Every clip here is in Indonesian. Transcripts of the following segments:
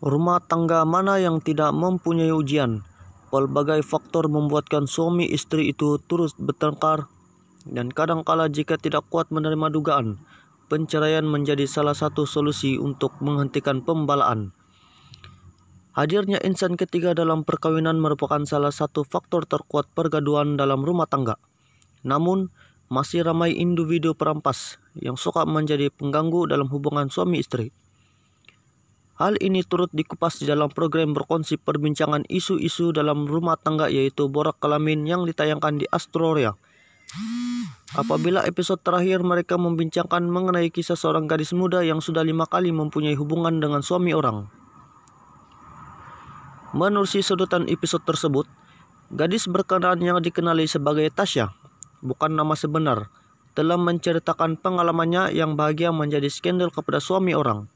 Rumah tangga mana yang tidak mempunyai ujian? Pelbagai faktor membuatkan suami istri itu terus bertengkar dan kadangkala jika tidak kuat menerima dugaan, penceraian menjadi salah satu solusi untuk menghentikan pembalaan. Hadirnya insan ketiga dalam perkawinan merupakan salah satu faktor terkuat pergaduhan dalam rumah tangga. Namun, masih ramai individu perampas yang suka menjadi pengganggu dalam hubungan suami istri. Hal ini turut dikupas di dalam program berkonsep perbincangan isu-isu dalam rumah tangga yaitu Borak Kelamin yang ditayangkan di Astroria. Apabila episode terakhir mereka membincangkan mengenai kisah seorang gadis muda yang sudah lima kali mempunyai hubungan dengan suami orang. Menurut sudutan episode tersebut, gadis berkenaan yang dikenali sebagai Tasya bukan nama sebenar, telah menceritakan pengalamannya yang bahagia menjadi skandal kepada suami orang.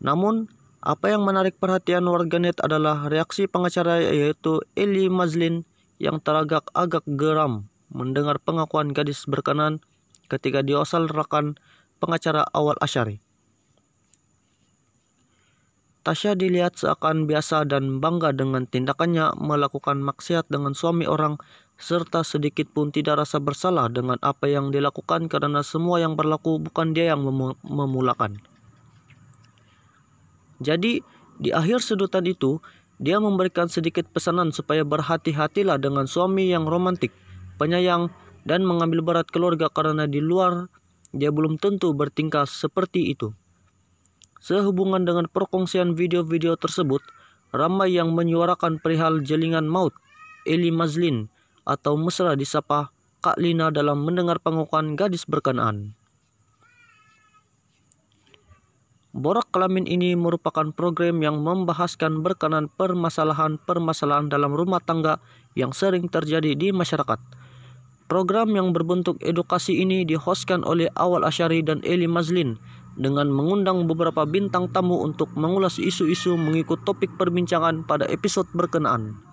Namun, apa yang menarik perhatian warganet adalah reaksi pengacara yaitu Eli Mazlin yang teragak-agak geram mendengar pengakuan gadis berkenan ketika diosal rekan pengacara awal Asyari. Tasya dilihat seakan biasa dan bangga dengan tindakannya melakukan maksiat dengan suami orang serta sedikit pun tidak rasa bersalah dengan apa yang dilakukan karena semua yang berlaku bukan dia yang memulakan. Jadi, di akhir sedutan itu, dia memberikan sedikit pesanan supaya berhati-hatilah dengan suami yang romantik, penyayang, dan mengambil berat keluarga karena di luar dia belum tentu bertingkah seperti itu. Sehubungan dengan perkongsian video-video tersebut, ramai yang menyuarakan perihal jelingan maut Eli Mazlin atau mesra disapa Kak Lina dalam mendengar pengukuhan gadis berkenaan. Borak Kelamin ini merupakan program yang membahaskan berkenaan permasalahan-permasalahan dalam rumah tangga yang sering terjadi di masyarakat. Program yang berbentuk edukasi ini dihostkan oleh Awal Asyari dan Eli Mazlin dengan mengundang beberapa bintang tamu untuk mengulas isu-isu mengikut topik perbincangan pada episode berkenaan.